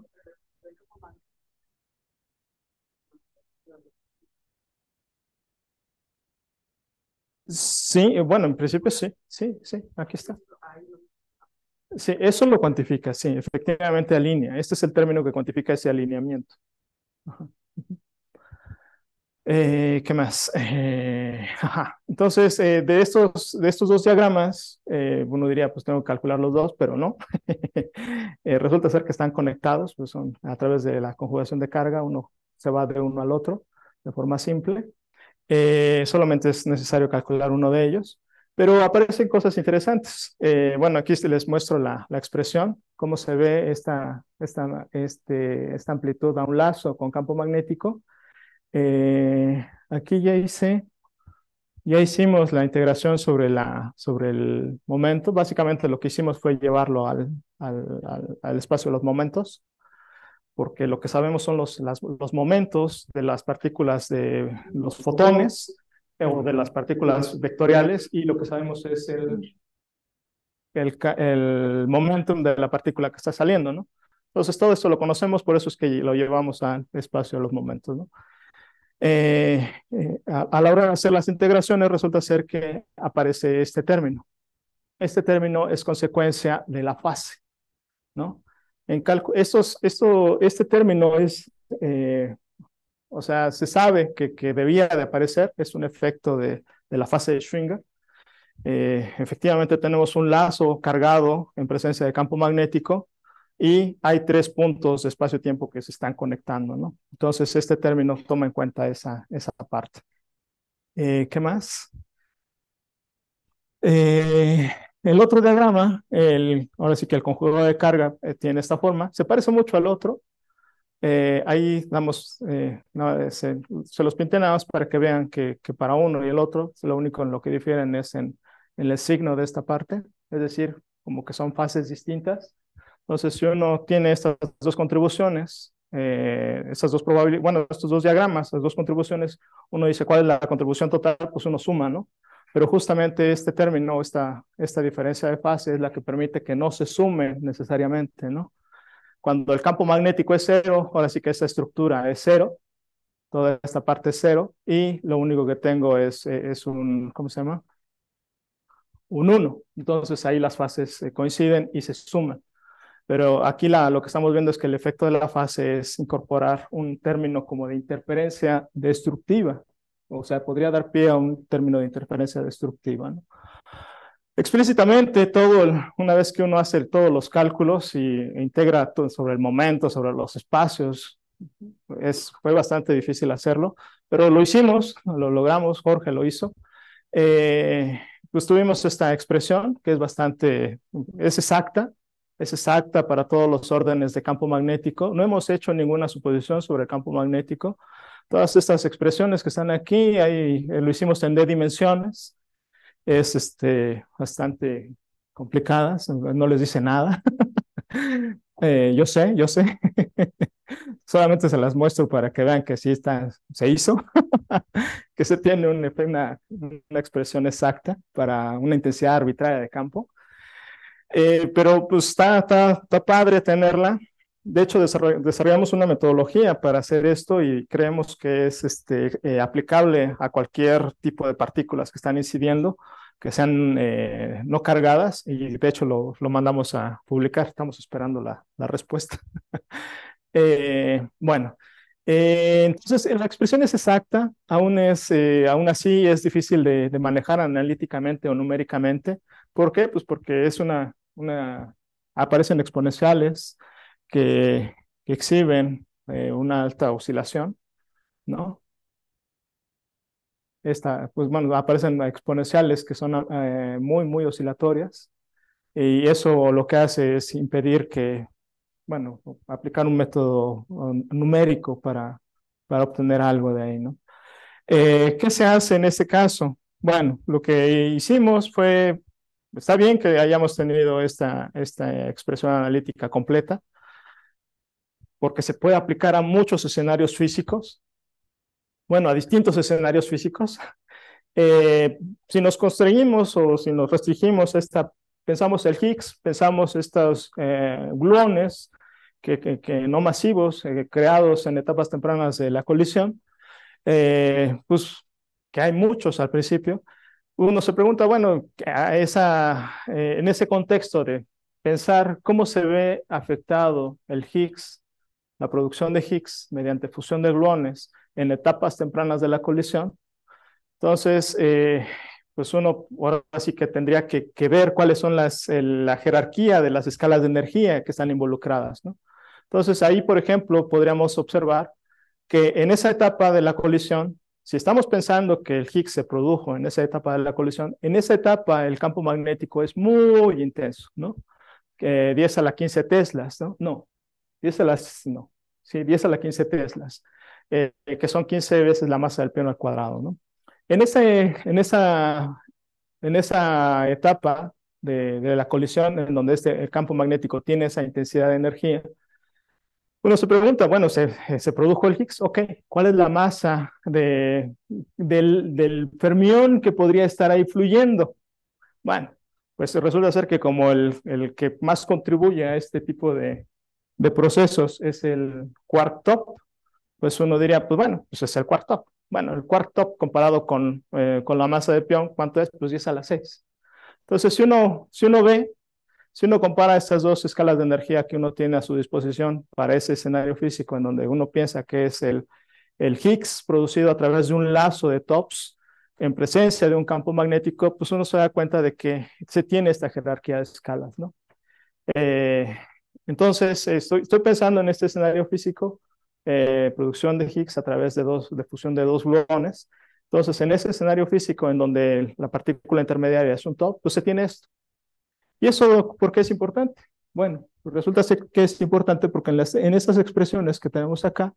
S2: Sí, bueno, en principio sí, sí, sí, aquí está. Sí, eso lo cuantifica, sí, efectivamente alinea. Este es el término que cuantifica ese alineamiento. Eh, ¿Qué más? Eh, Entonces, eh, de, estos, de estos dos diagramas, uno diría, pues tengo que calcular los dos, pero no. resulta ser que están conectados, pues son a través de la conjugación de carga, uno se va de uno al otro de forma simple. solamente es necesario calcular uno de ellos, pero aparecen cosas interesantes. bueno, aquí les muestro la, la, expresión, cómo se ve esta, esta, este, esta amplitud a un lazo con campo magnético eh, aquí ya hice, ya hicimos la integración sobre, el momento. Básicamente lo que hicimos fue llevarlo al, espacio de los momentos, porque lo que sabemos son los, momentos de las partículas de los fotones o de las partículas vectoriales y lo que sabemos es el, el, el momentum de la partícula que está saliendo, ¿no? Entonces todo esto lo conocemos, por eso es que lo llevamos al espacio de los momentos, ¿no? Eh, eh, a, la hora de hacer las integraciones resulta ser que aparece este término. Este término es consecuencia de la fase, ¿no? En estos, esto, este término es, eh, o sea, se sabe que, debía de aparecer, es un efecto de, la fase de Schwinger. efectivamente tenemos un lazo cargado en presencia de campo magnético y hay tres puntos de espacio-tiempo que se están conectando, ¿no? Entonces, este término toma en cuenta esa, esa parte. Eh, ¿Qué más? Eh, el otro diagrama, el, ahora sí que el conjugado de carga eh, tiene esta forma, se parece mucho al otro. ahí damos, se, los pinté nada más para que vean que, que, para uno y el otro, lo único en lo que difieren es en, en el signo de esta parte, es decir, como que son fases distintas entonces, si uno tiene estas dos contribuciones, eh, estas dos probabilidades, bueno, estos dos diagramas, las dos contribuciones, uno dice cuál es la contribución total, pues uno suma, ¿no? Pero justamente este término, esta, esta diferencia de fase es la que permite que no se sume necesariamente, ¿no? Cuando el campo magnético es cero, ahora sí que esta estructura es cero, toda esta parte es cero, y lo único que tengo es, eh, es un, ¿cómo se llama? Un 1. Entonces ahí las fases eh, coinciden y se suman. Pero aquí la, lo que estamos viendo es que el efecto de la fase es incorporar un término como de interferencia destructiva. O sea, podría dar pie a un término de interferencia destructiva. Explícitamente, todo una vez que uno hace todos los cálculos y, e integra sobre el momento, sobre los espacios, es, fue bastante difícil hacerlo, pero lo hicimos, lo logramos, Jorge lo hizo. Eh, pues tuvimos esta expresión que es bastante, es exacta, es exacta para todos los órdenes de campo magnético. No hemos hecho ninguna suposición sobre el campo magnético. Todas estas expresiones que están aquí, ahí, eh, lo hicimos en D dimensiones. Es este, bastante complicadas, no les dice nada. Eh, yo sé, yo sé. Solamente se las muestro para que vean que sí está, se hizo, que se tiene una expresión exacta para una intensidad arbitraria de campo. Eh, pero pues está, está, está padre tenerla. De hecho, desarrollamos una metodología para hacer esto y creemos que es este, eh, aplicable a cualquier tipo de partículas que están incidiendo, que sean eh, no cargadas y de hecho lo, lo, mandamos a publicar. Estamos esperando la, la respuesta. bueno, entonces la expresión es exacta, aún, es, aún así es difícil de manejar analíticamente o numéricamente. ¿Por qué? Pues porque es una, una aparecen exponenciales que, exhiben eh, una alta oscilación, ¿no? Esta, pues bueno, aparecen exponenciales que son eh, muy, muy oscilatorias y eso lo que hace es impedir que, bueno, aplicar un método um, numérico para, para obtener algo de ahí, ¿no? Eh, ¿Qué se hace en este caso? Bueno, lo que hicimos fue está bien que hayamos tenido esta, esta expresión analítica completa, porque se puede aplicar a muchos escenarios físicos, bueno, a distintos escenarios físicos. Eh, si nos constreñimos o si nos restringimos esta, pensamos el Higgs, pensamos estos eh, gluones que, no masivos, eh, creados en etapas tempranas de la colisión, eh, pues que hay muchos al principio, uno se pregunta, bueno, eh, en ese contexto de pensar cómo se ve afectado el Higgs, la producción de Higgs mediante fusión de gluones en etapas tempranas de la colisión. Entonces, eh, pues uno ahora sí que tendría que, ver cuáles son las, la jerarquía de las escalas de energía que están involucradas. ¿no? Entonces, ahí, por ejemplo, podríamos observar que en esa etapa de la colisión, si estamos pensando que el Higgs se produjo en esa etapa de la colisión, en esa etapa el campo magnético es muy intenso, ¿no? Eh, 10 a la 15 teslas, ¿no? No, 10 a las, no, sí, 10 a la 15 teslas, eh, que son 15 veces la masa del piano al cuadrado, ¿no? En, ese, en, esa, en esa etapa de, la colisión, en donde este, el campo magnético tiene esa intensidad de energía, uno se pregunta, bueno, se, produjo el Higgs, ok, ¿cuál es la masa de, del, del fermión que podría estar ahí fluyendo? Bueno, pues resulta ser que como el, el, que más contribuye a este tipo de, de procesos es el quark-top, pues uno diría, pues bueno, pues es el quark-top. Bueno, el quark-top comparado con, eh, con, la masa de peón, ¿cuánto es? Pues 10 a la 6. Entonces, si uno, si uno ve, si uno compara estas dos escalas de energía que uno tiene a su disposición para ese escenario físico en donde uno piensa que es el, el Higgs producido a través de un lazo de TOPS en presencia de un campo magnético, pues uno se da cuenta de que se tiene esta jerarquía de escalas, ¿no? Eh, entonces, estoy, pensando en este escenario físico, eh, producción de Higgs a través de, dos, de fusión de dos gluones. Entonces, en ese escenario físico en donde la partícula intermediaria es un top, pues se tiene esto. ¿Y eso por qué es importante? Bueno, pues resulta que es importante porque en, estas esas expresiones que tenemos acá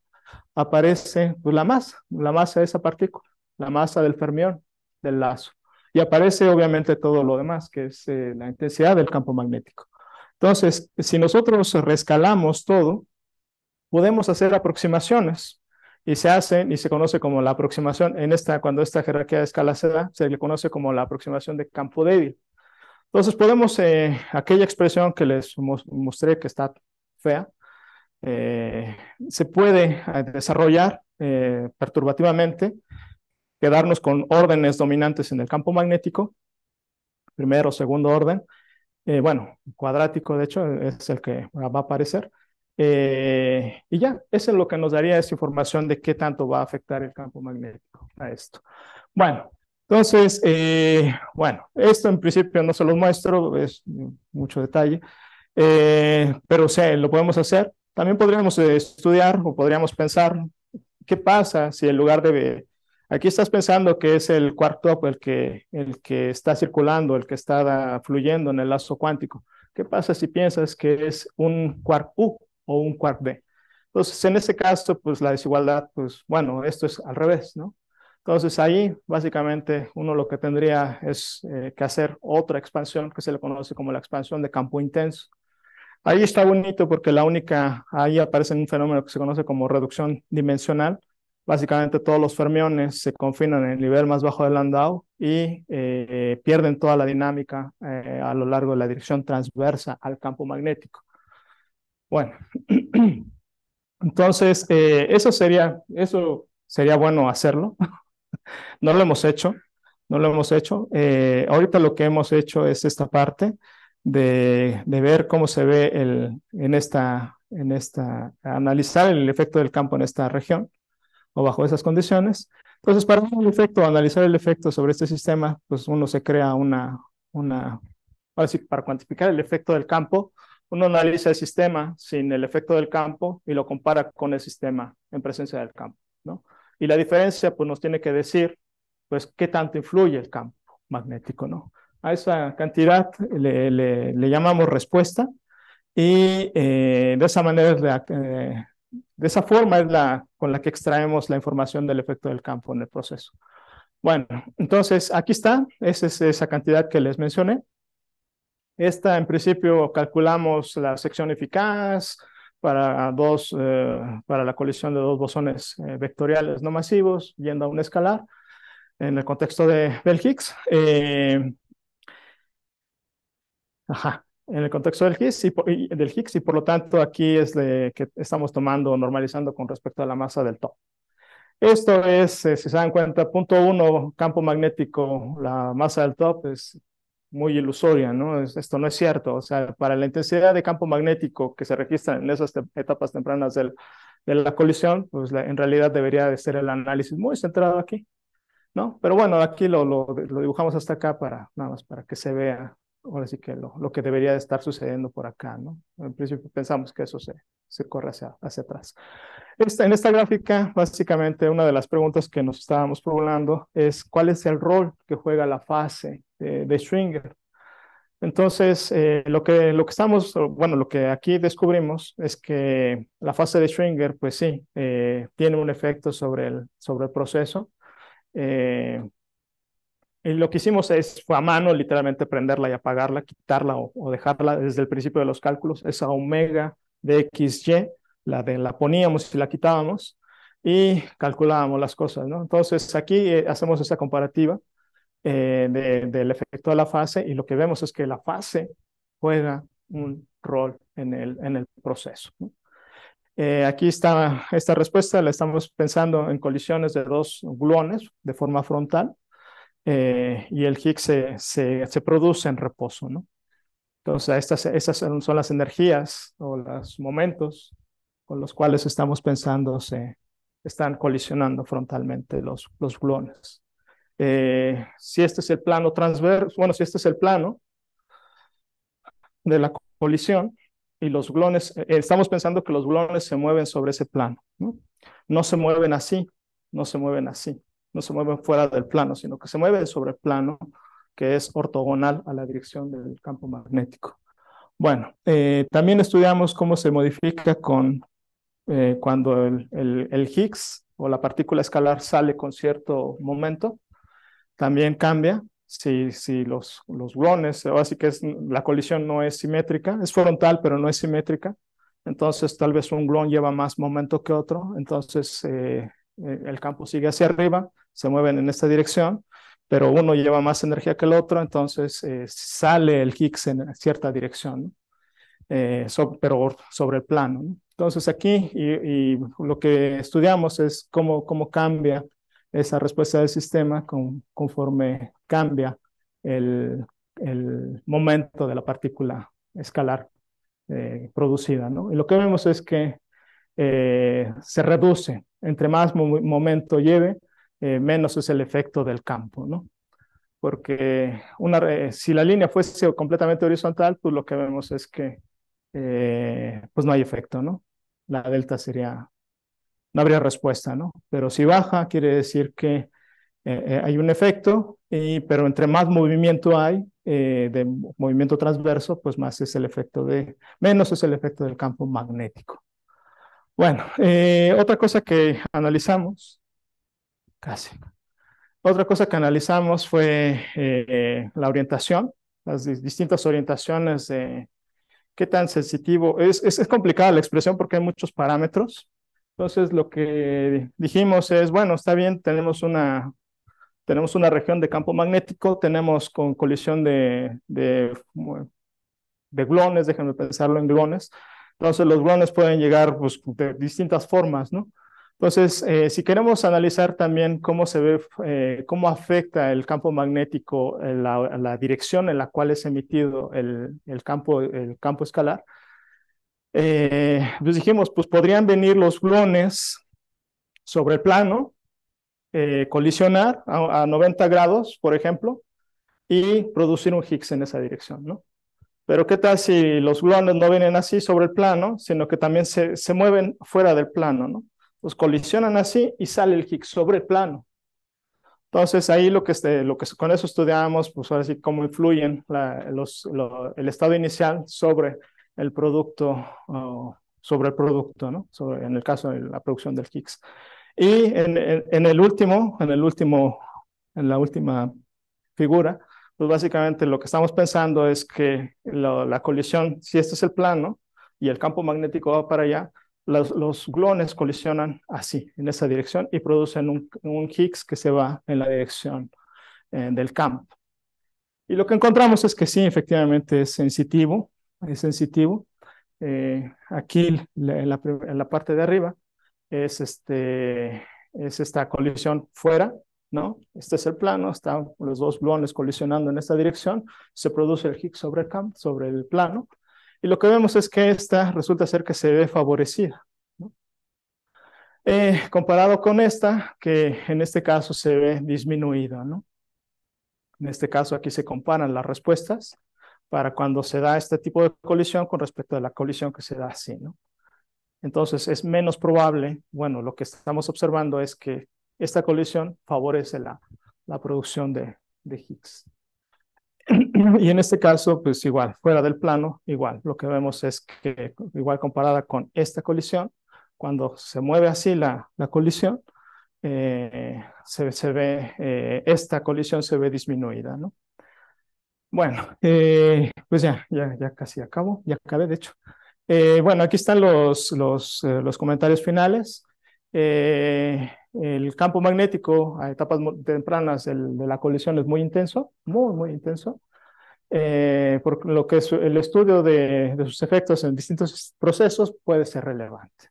S2: aparece pues, la masa, la masa de esa partícula, la masa del fermión, del lazo. Y aparece obviamente todo lo demás, que es eh, la intensidad del campo magnético. Entonces, si nosotros rescalamos todo, podemos hacer aproximaciones y se hacen y se conoce como la aproximación en esta cuando esta jerarquía de escala se da se le conoce como la aproximación de campo débil entonces podemos, eh, aquella expresión que les mostré que está fea, eh, se puede eh, desarrollar perturbativamente, quedarnos con órdenes dominantes en el campo magnético, primero, o segundo orden, bueno, cuadrático de hecho es el que va a aparecer, y ya, eso es lo que nos daría esa información de qué tanto va a afectar el campo magnético a esto. Bueno, entonces, eh, bueno, esto en principio no se lo muestro, es mucho detalle, eh, pero sí, lo podemos hacer. También podríamos eh, estudiar o podríamos pensar qué pasa si en lugar de... Aquí estás pensando que es el cuarto, el que, está circulando, el que está fluyendo en el lazo cuántico. ¿Qué pasa si piensas que es un quark-U o un quark-B? Entonces, en ese caso, pues la desigualdad, pues bueno, esto es al revés, ¿no? Entonces ahí básicamente uno lo que tendría es eh, que hacer otra expansión que se le conoce como la expansión de campo intenso. Ahí está bonito porque la única, ahí aparece un fenómeno que se conoce como reducción dimensional. Básicamente todos los fermiones se confinan en el nivel más bajo del Landau y eh, pierden toda la dinámica eh, a lo largo de la dirección transversa al campo magnético. Bueno, entonces eso sería, eso sería bueno hacerlo, no lo hemos hecho, no lo hemos hecho. Eh, ahorita lo que hemos hecho es esta parte de, ver cómo se ve el, en esta, en esta, analizar el efecto del campo en esta región o bajo esas condiciones. Entonces, para un efecto, analizar el efecto sobre este sistema, pues uno se crea una, una para, para cuantificar el efecto del campo, uno analiza el sistema sin el efecto del campo y lo compara con el sistema en presencia del campo, ¿no? Y la diferencia pues, nos tiene que decir pues, qué tanto influye el campo magnético. ¿no? A esa cantidad le, llamamos respuesta y eh, de esa manera eh, de esa forma es la con la que extraemos la información del efecto del campo en el proceso. Bueno, entonces aquí está, esa es esa cantidad que les mencioné. Esta, en principio, calculamos la sección eficaz, para, dos, eh, para la colisión de dos bosones eh, vectoriales no masivos, yendo a un escalar, en el contexto de Higgs. Eh, ajá, en el contexto del Higgs, y, del Higgs, y por lo tanto aquí es de, que estamos tomando, normalizando con respecto a la masa del top. Esto es, si se dan cuenta, punto uno, campo magnético, la masa del top es muy ilusoria, ¿no? Esto no es cierto. O sea, para la intensidad de campo magnético que se registra en esas etapas tempranas del, de la colisión, pues en realidad debería de ser el análisis muy centrado aquí, ¿no? Pero bueno, aquí lo, lo, dibujamos hasta acá para nada más para que se vea, ahora sí que lo, lo que debería de estar sucediendo por acá, ¿no? En principio pensamos que eso se, se corre hacia, hacia atrás. Esta, en esta gráfica, básicamente, una de las preguntas que nos estábamos formulando es cuál es el rol que juega la fase de, de Entonces, eh, lo, que, lo que estamos, bueno, lo que aquí descubrimos es que la fase de Schringer pues sí, eh, tiene un efecto sobre el, sobre el proceso. Eh, y lo que hicimos es, fue a mano, literalmente prenderla y apagarla, quitarla o, dejarla desde el principio de los cálculos, esa omega de XY, la, de, la poníamos y la quitábamos y calculábamos las cosas, ¿no? Entonces, aquí hacemos esa comparativa eh, del efecto de la fase y lo que vemos es que la fase juega un rol en el, en el proceso. Eh, aquí está esta respuesta, la estamos pensando en colisiones de dos gluones de forma frontal eh, y el Higgs se, se, se, produce en reposo. ¿no? Entonces, estas, esas son las energías o los momentos con los cuales estamos pensando se están colisionando frontalmente los, los gluones. Eh, si este es el plano transverso, bueno, si este es el plano de la colisión y los glones, eh, eh, estamos pensando que los glones se mueven sobre ese plano, ¿no? se mueven así, no se mueven así, no se mueven fuera del plano, sino que se mueven sobre el plano que es ortogonal a la dirección del campo magnético. Bueno, también estudiamos cómo se modifica con cuando el Higgs o la partícula escalar sale con cierto momento, también cambia. Si, si los, los o así que es, la colisión no es simétrica, es frontal, pero no es simétrica. Entonces, tal vez un glón lleva más momento que otro. Entonces, eh, eh, el campo sigue hacia arriba, se mueven en esta dirección, pero uno lleva más energía que el otro, entonces eh, sale el Higgs en cierta dirección, pero sobre el plano. Entonces aquí y, lo que estudiamos es cómo, cómo cambia esa respuesta del sistema conforme cambia el, momento de la partícula escalar eh, producida. ¿no? Y lo que vemos es que eh, se reduce. Entre más momento lleve, eh, menos es el efecto del campo. ¿no? Porque una, si la línea fuese completamente horizontal, pues lo que vemos es que pues no hay efecto. ¿no? La delta sería no habría respuesta, ¿no? Pero si baja, quiere decir que eh, eh, hay un efecto, y, pero entre más movimiento hay, eh, de movimiento transverso, pues más es el efecto de, menos es el efecto del campo magnético. Bueno, otra cosa que analizamos, casi, otra cosa que analizamos fue la orientación, las distintas orientaciones de qué tan sensitivo, es, es complicada la expresión porque hay muchos parámetros, entonces, lo que dijimos es, bueno, está bien, tenemos una, tenemos una región de campo magnético, tenemos con colisión de, de, de déjenme pensarlo en glones, Entonces, los glones pueden llegar pues, de distintas formas, ¿no? Entonces, eh, si queremos analizar también cómo se ve, eh, cómo afecta el campo magnético, eh, la, la, dirección en la cual es emitido el, el campo, el campo escalar, eh, pues dijimos, pues podrían venir los gluones sobre el plano, eh, colisionar a, 90 grados, por ejemplo, y producir un Higgs en esa dirección, ¿no? Pero ¿qué tal si los gluones no vienen así sobre el plano, sino que también se, se mueven fuera del plano, ¿no? pues colisionan así y sale el Higgs sobre el plano. Entonces, ahí lo que, este, lo que con eso estudiamos, pues ahora sí, cómo influyen los, el estado inicial sobre el producto sobre el producto, ¿no? Sobre, en el caso de la producción del Higgs. Y en, el último, en el último, en la última figura, pues básicamente lo que estamos pensando es que la, colisión, si este es el plano y el campo magnético va para allá, los, glones colisionan así, en esa dirección, y producen un, un Higgs que se va en la dirección eh, del campo. Y lo que encontramos es que sí, efectivamente es sensitivo es sensitivo. Eh, aquí en la, parte de arriba es, este, es esta colisión fuera, ¿no? Este es el plano, están los dos blones colisionando en esta dirección, se produce el Higgs sobre el sobre el plano, y lo que vemos es que esta resulta ser que se ve favorecida. Eh, comparado con esta, que en este caso se ve disminuida, ¿no? En este caso aquí se comparan las respuestas para cuando se da este tipo de colisión con respecto a la colisión que se da así, ¿no? Entonces es menos probable, bueno, lo que estamos observando es que esta colisión favorece la, la producción de, de Higgs. Y en este caso, pues igual, fuera del plano, igual, lo que vemos es que igual comparada con esta colisión, cuando se mueve así la, la colisión, eh, se, se, ve, eh, esta colisión se ve disminuida, ¿no? Bueno, eh, pues ya, ya, casi acabo, ya acabé, de hecho. Eh, bueno, aquí están los, los, eh, los comentarios finales. el campo magnético a etapas tempranas de la colisión es muy intenso, muy, muy intenso. por lo que es el estudio de, de, sus efectos en distintos procesos puede ser relevante.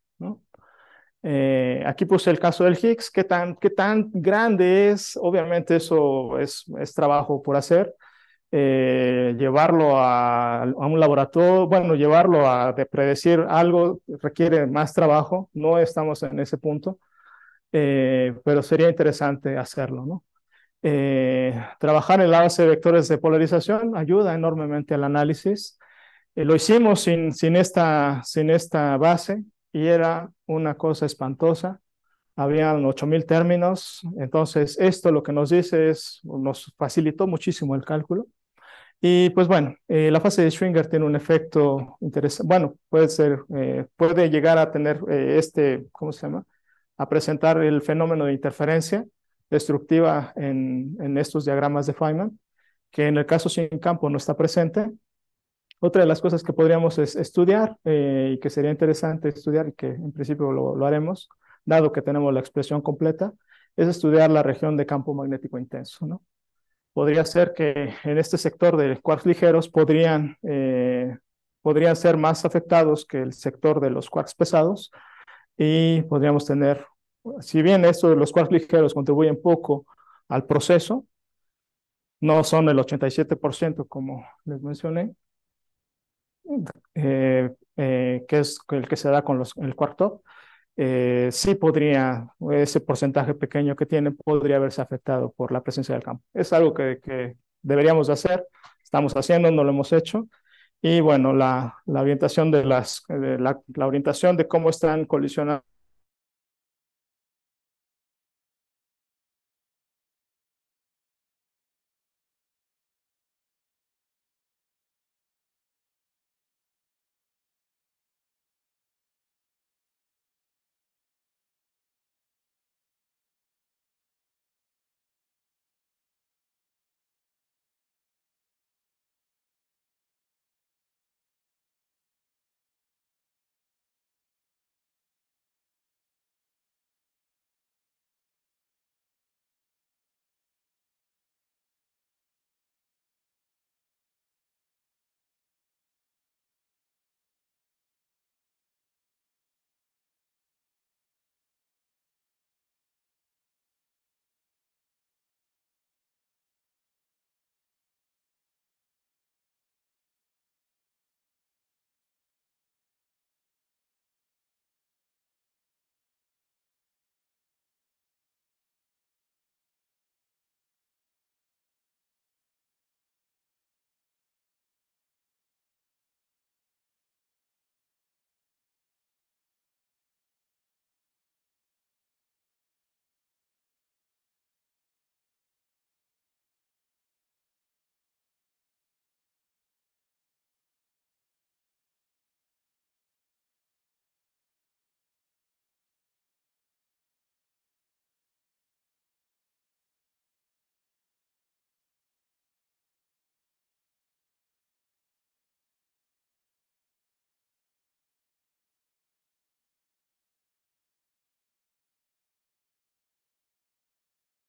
S2: aquí puse el caso del Higgs, qué tan, qué tan grande es, obviamente eso es, es trabajo por hacer, eh, llevarlo a, un laboratorio, bueno, llevarlo a predecir algo requiere más trabajo, no estamos en ese punto, eh, pero sería interesante hacerlo, ¿no? Eh, trabajar en la base de vectores de polarización ayuda enormemente al análisis. lo hicimos sin, sin, esta, sin esta base y era una cosa espantosa habían 8.000 términos, entonces esto lo que nos dice es, nos facilitó muchísimo el cálculo y pues bueno, eh, la fase de Schwinger tiene un efecto interesante. Bueno, puede ser, eh, puede llegar a tener eh, este, ¿cómo se llama? A presentar el fenómeno de interferencia destructiva en, estos diagramas de Feynman, que en el caso sin campo no está presente. Otra de las cosas que podríamos estudiar y que sería interesante estudiar y que en principio lo, lo haremos, dado que tenemos la expresión completa, es estudiar la región de campo magnético intenso, ¿no? podría ser que en este sector de los quarks ligeros podrían, eh, podrían ser más afectados que el sector de los quarks pesados y podríamos tener, si bien esto, los quarks ligeros contribuyen poco al proceso, no son el 87% como les mencioné, eh, eh, que es el que se da con los, el cuarto eh, sí podría, ese porcentaje pequeño que tiene podría haberse afectado por la presencia del campo. Es algo que, deberíamos hacer, estamos haciendo, no lo hemos hecho. Y bueno, la, orientación de las, la, orientación de cómo están colisionando